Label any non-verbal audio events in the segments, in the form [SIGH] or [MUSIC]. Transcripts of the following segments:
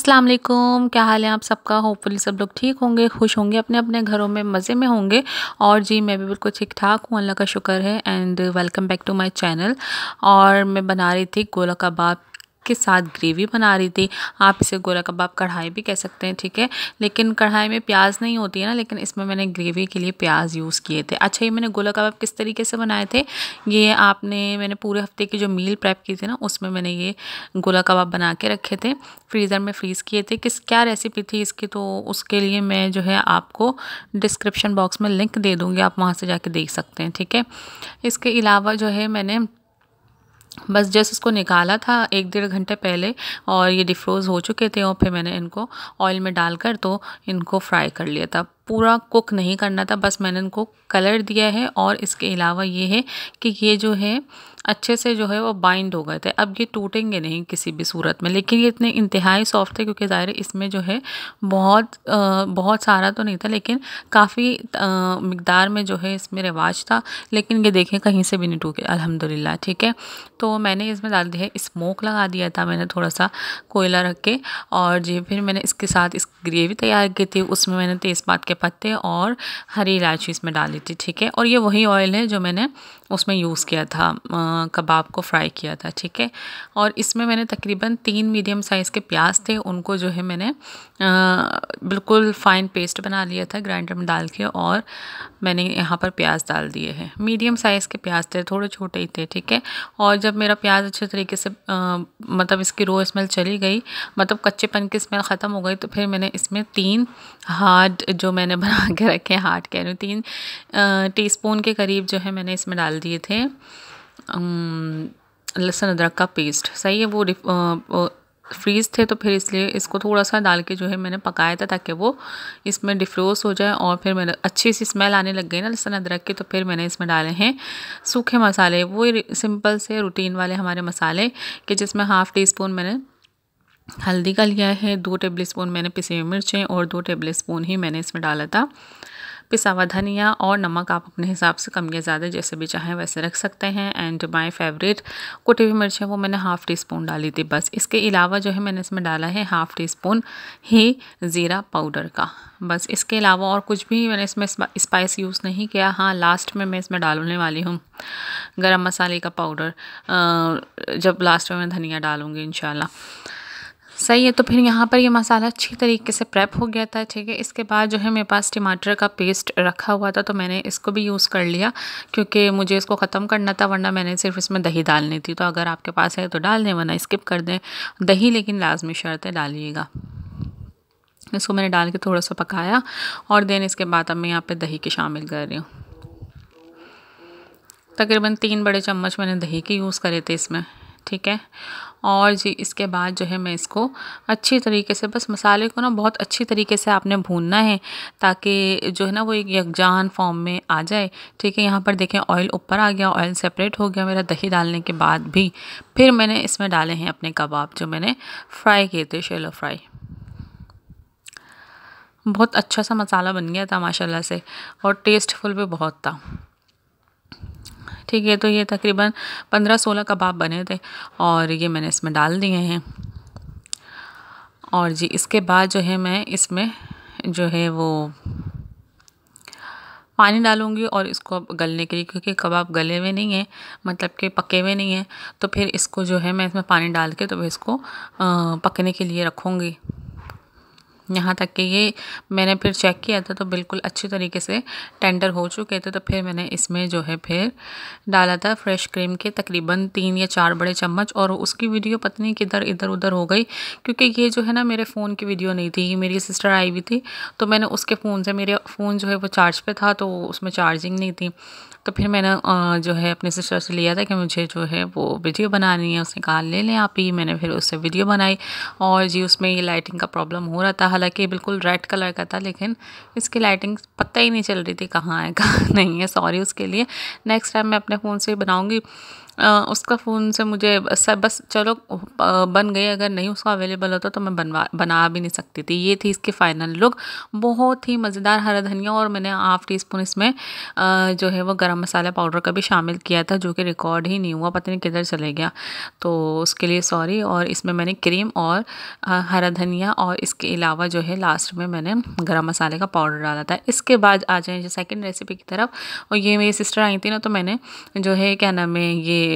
अस्सलाम वालेकुम क्या हाल है आप सबका होपफुली सब लोग ठीक होंगे खुश होंगे अपने अपने घरों में मज़े में होंगे और जी मैं भी बिल्कुल ठीक ठाक हूँ अल्लाह का शुक्र है and welcome back to my channel और मैं बना रही थी गोला कबाब के साथ ग्रेवी बना रही थी आप इसे गोला कबाब कढ़ाई भी कह सकते हैं ठीक है लेकिन कढ़ाई में प्याज नहीं होती है ना लेकिन इसमें मैंने ग्रेवी के लिए प्याज यूज़ किए थे अच्छा ये मैंने गोला कबाब किस तरीके से बनाए थे ये आपने मैंने पूरे हफ्ते की जो मील प्रेप की थी ना उसमें मैंने ये गोला कबाब बना के रखे थे फ्रीज़र में फ्रीज़ किए थे किस क्या रेसिपी थी इसकी तो उसके लिए मैं जो है आपको डिस्क्रिप्शन बॉक्स में लिंक दे दूँगी आप वहाँ से जाके देख सकते हैं ठीक है इसके अलावा जो है मैंने बस जस्ट इसको निकाला था एक डेढ़ घंटे पहले और ये डिफ्रोज़ हो चुके थे और फिर मैंने इनको ऑयल में डालकर तो इनको फ्राई कर लिया था पूरा कुक नहीं करना था बस मैंने इनको कलर दिया है और इसके अलावा ये है कि ये जो है अच्छे से जो है वो बाइंड हो गए थे अब ये टूटेंगे नहीं किसी भी सूरत में लेकिन ये इतने इंतहाई सॉफ्ट थे क्योंकि ज़ाहिर इसमें जो है बहुत आ, बहुत सारा तो नहीं था लेकिन काफ़ी मकदार में जो है इसमें रिवाज था लेकिन ये देखें कहीं से भी नहीं टूटे अलहमदिल्ला ठीक है तो मैंने इसमें डाल दिया है स्मोक लगा दिया था मैंने थोड़ा सा कोयला रख के और जी फिर मैंने इसके साथ इस ग्रेवी तैयार की थी उसमें मैंने तेज़पात के पत्ते और हरी इलायची इसमें डाली थी ठीक है और ये वही ऑयल है जो मैंने उसमें यूज़ किया था कबाब को फ्राई किया था ठीक है और इसमें मैंने तकरीबन तीन मीडियम साइज़ के प्याज थे उनको जो है मैंने बिल्कुल फ़ाइन पेस्ट बना लिया था ग्राइंडर में डाल के और मैंने यहाँ पर प्याज डाल दिए हैं मीडियम साइज़ के प्याज थे थोड़े छोटे ही थे ठीक है और जब मेरा प्याज अच्छे तरीके से आ, मतलब इसकी रो स्मेल चली गई मतलब कच्चेपन की स्मेल ख़त्म हो गई तो फिर मैंने इसमें तीन हार्ड जो मैंने [LAUGHS] बना के रखे हार्ड कह रही हूँ तीन टी के करीब जो है मैंने इसमें डाल दिए थे लहसुन अदरक का पेस्ट सही है वो फ्रीज थे तो फिर इसलिए इसको थोड़ा सा डाल के जो है मैंने पकाया था ताकि वो इसमें डिफ्रोस हो जाए और फिर मैंने अच्छी सी स्मेल आने लग गई ना लहसुन अदरक की तो फिर मैंने इसमें डाले हैं सूखे मसाले वो सिंपल से रूटीन वाले हमारे मसाले कि जिसमें हाफ़ टी स्पून मैंने हल्दी का लिया है दो टेबल स्पून मैंने पिसी हुई मिर्चें और दो टेबल स्पून ही मैंने इसमें डाला था फिर सावधानियाँ और नमक आप अपने हिसाब से कम या ज़्यादा जैसे भी चाहें वैसे रख सकते हैं एंड माय फेवरेट कुटी हुई मिर्च है वो मैंने हाफ़ टी स्पून डाली थी बस इसके अलावा जो है मैंने इसमें डाला है हाफ़ टी स्पून ही ज़ीरा पाउडर का बस इसके अलावा और कुछ भी मैंने इसमें स्पाइस यूज़ नहीं किया हाँ लास्ट में मैं इसमें डालने वाली हूँ गरम मसाले का पाउडर जब लास्ट में मैं धनिया डालूँगी इन सही है तो फिर यहाँ पर ये मसाला अच्छी तरीके से प्रेप हो गया था ठीक है इसके बाद जो है मेरे पास टमाटर का पेस्ट रखा हुआ था तो मैंने इसको भी यूज़ कर लिया क्योंकि मुझे इसको ख़त्म करना था वरना मैंने सिर्फ इसमें दही डालनी थी तो अगर आपके पास है तो डाल दें वरना स्किप कर दें दही लेकिन लाजमी शर्त है डालिएगा इसको मैंने डाल के थोड़ा सा पकाया और देन इसके बाद अब मैं यहाँ पर दही के शामिल कर रही हूँ तकरीबन तीन बड़े चम्मच मैंने दही के यूज़ करे थे इसमें ठीक है और जी इसके बाद जो है मैं इसको अच्छी तरीके से बस मसाले को ना बहुत अच्छी तरीके से आपने भूनना है ताकि जो है ना वो एक यकजान फॉर्म में आ जाए ठीक है यहाँ पर देखें ऑयल ऊपर आ गया ऑयल सेपरेट हो गया मेरा दही डालने के बाद भी फिर मैंने इसमें डाले हैं अपने कबाब जो मैंने फ्राई किए थे शेलो फ्राई बहुत अच्छा सा मसाला बन गया था माशाल्लाह से और टेस्टफुल भी बहुत था ठीक है तो ये तकरीबन पंद्रह सोलह कबाब बने थे और ये मैंने इसमें डाल दिए हैं और जी इसके बाद जो है मैं इसमें जो है वो पानी डालूंगी और इसको अब गलने के लिए क्योंकि कबाब गले हुए नहीं हैं मतलब कि पके हुए नहीं हैं तो फिर इसको जो है मैं इसमें पानी डाल के तो इसको पकने के लिए रखूँगी यहाँ तक कि ये मैंने फिर चेक किया था तो बिल्कुल अच्छी तरीके से टेंडर हो चुके थे तो फिर मैंने इसमें जो है फिर डाला था फ्रेश क्रीम के तकरीबन तीन या चार बड़े चम्मच और उसकी वीडियो पता नहीं किधर इधर उधर हो गई क्योंकि ये जो है ना मेरे फ़ोन की वीडियो नहीं थी मेरी सिस्टर आई हुई थी तो मैंने उसके फ़ोन से मेरे फ़ोन जो है वो चार्ज पर था तो उसमें चार्जिंग नहीं थी तो फिर मैंने जो है अपने सिस्टर से लिया था कि मुझे जो है वो वीडियो बनानी है उसने कहा ले लें आप ही मैंने फिर उससे वीडियो बनाई और जी उसमें ये लाइटिंग का प्रॉब्लम हो रहा था हालांकि बिल्कुल रेड कलर का था लेकिन इसकी लाइटिंग पता ही नहीं चल रही थी कहाँ है कहाँ [LAUGHS] नहीं है सॉरी उसके लिए नेक्स्ट टाइम मैं अपने फ़ोन से बनाऊँगी उसका फ़ोन से मुझे सर बस चलो बन गए अगर नहीं उसका अवेलेबल होता तो मैं बनवा बना भी नहीं सकती थी ये थी इसकी फाइनल लुक बहुत ही मज़ेदार हरा धनिया और मैंने हाफ टी स्पून इसमें जो है वो गर्म मसाला पाउडर का भी शामिल किया था जो कि रिकॉर्ड ही नहीं हुआ पता नहीं किधर चले गया तो उसके लिए सॉरी और इसमें मैंने क्रीम और हरा धनिया और इसके अलावा जो है लास्ट में मैंने गर्म मसाले का पाउडर डाला था इसके बाद आ जाए सेकेंड रेसिपी की तरफ और ये मेरी सिस्टर आई थी ना तो मैंने जो है क्या नाम है ये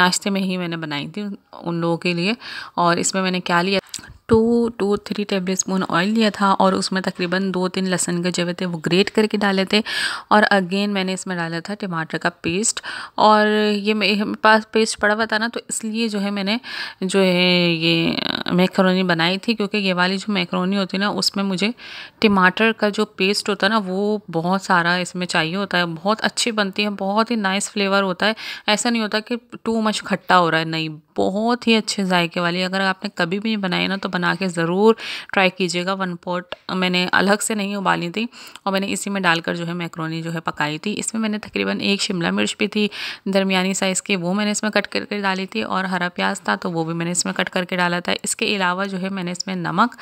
नाश्ते में ही मैंने बनाई थी उन लोगों के लिए और इसमें मैंने क्या लिया two two three tablespoon oil लिया था और उसमें तकरीबन दो तीन लहसन के जवे थे वो ग्रेट करके डाले थे और अगेन मैंने इसमें डाला था टमाटर का पेस्ट और ये मेरे पास पेस्ट पड़ा हुआ था ना तो इसलिए जो है मैंने जो है ये मैक्रोनी बनाई थी क्योंकि ये वाली जो मैक्रोनी होती है ना उसमें मुझे टमाटर का जो पेस्ट होता है ना वो बहुत सारा इसमें चाहिए होता है बहुत अच्छी बनती है बहुत ही नाइस फ्लेवर होता है ऐसा नहीं होता कि टू मच खट्टा हो रहा है नहीं बहुत ही अच्छे जायके वाली अगर आपने कभी भी नहीं बनाई ना तो बना के ज़रूर ट्राई कीजिएगा वन पॉट मैंने अलग से नहीं उबाली थी और मैंने इसी में डालकर जो है मैक्रोनी जो है पकाई थी इसमें मैंने तकरीबन एक शिमला मिर्च भी थी दरमियानी साइज़ की वो मैंने इसमें कट करके डाली थी और हरा प्याज था तो वो भी मैंने इसमें कट करके डाला था इसके अलावा जो है मैंने इसमें नमक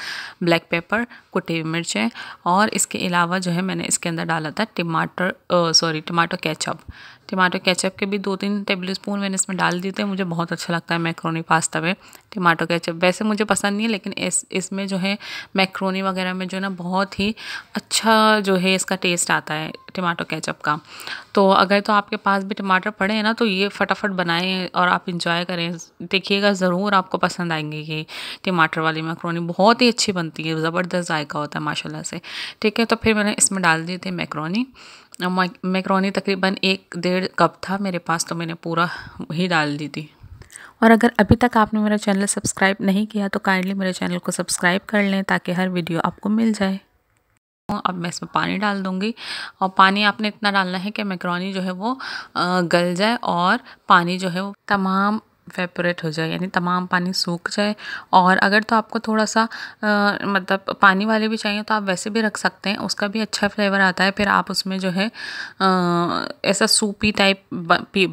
ब्लैक पेपर कुटी हुई मिर्चें और इसके अलावा जो है मैंने इसके अंदर डाला था टमाटर sorry tomato ketchup tomato ketchup के भी दो तीन टेबल स्पून मैंने इसमें डाल दिए थे मुझे बहुत अच्छा लगता है मैक्रोनी पास्ता में टमाटो केचप वैसे मुझे पसंद नहीं है लेकिन इस इसमें जो है मैक्रोनी वगैरह में जो है ना बहुत ही अच्छा जो है इसका टेस्ट आता है टमाटो केचप का तो अगर तो आपके पास भी टमाटर पड़े हैं ना तो ये फटाफट बनाएं और आप इंजॉय करें देखिएगा ज़रूर आपको पसंद आएंगे ये टमाटर वाली मैक्रोनी बहुत ही अच्छी बनती है ज़बरदस्त जायका होता है माशाला से ठीक है तो फिर मैंने इसमें डाल दिए थे मैक्रोनी मैक्रोनी तकरीबन एक डेढ़ कप था मेरे पास तो मैंने पूरा ही डाल दी थी और अगर अभी तक आपने मेरा चैनल सब्सक्राइब नहीं किया तो काइंडली मेरे चैनल को सब्सक्राइब कर लें ताकि हर वीडियो आपको मिल जाए अब मैं इसमें पानी डाल दूँगी और पानी आपने इतना डालना है कि मैक्रोनी जो है वो गल जाए और पानी जो है वो तमाम वेपोरेट हो जाए यानी तमाम पानी सूख जाए और अगर तो आपको थोड़ा सा आ, मतलब पानी वाले भी चाहिए तो आप वैसे भी रख सकते हैं उसका भी अच्छा फ्लेवर आता है फिर आप उसमें जो है ऐसा सूपी टाइप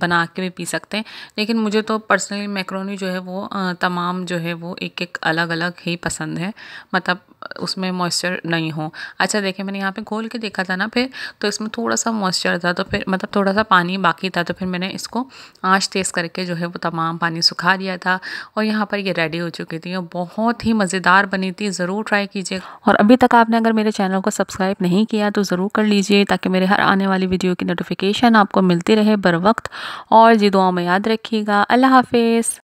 बना के भी पी सकते हैं लेकिन मुझे तो पर्सनली मैक्रोनी जो है वो आ, तमाम जो है वो एक एक अलग अलग ही पसंद है मतलब उसमें मॉइस्चर नहीं हो अच्छा देखिए मैंने यहाँ पे घोल के देखा था ना फिर तो इसमें थोड़ा सा मॉइस्चर था तो फिर मतलब थोड़ा सा पानी बाकी था तो फिर मैंने इसको आँच तेज़ करके जो है वो तमाम पानी सुखा दिया था और यहाँ पर ये रेडी हो चुकी थी और बहुत ही मज़ेदार बनी थी ज़रूर ट्राई कीजिए और अभी तक आपने अगर मेरे चैनल को सब्सक्राइब नहीं किया तो ज़रूर कर लीजिए ताकि मेरे हर आने वाली वीडियो की नोटिफिकेशन आपको मिलती रहे बर वक्त और जी दुआ में याद रखिएगा अल्लाह हाफिज़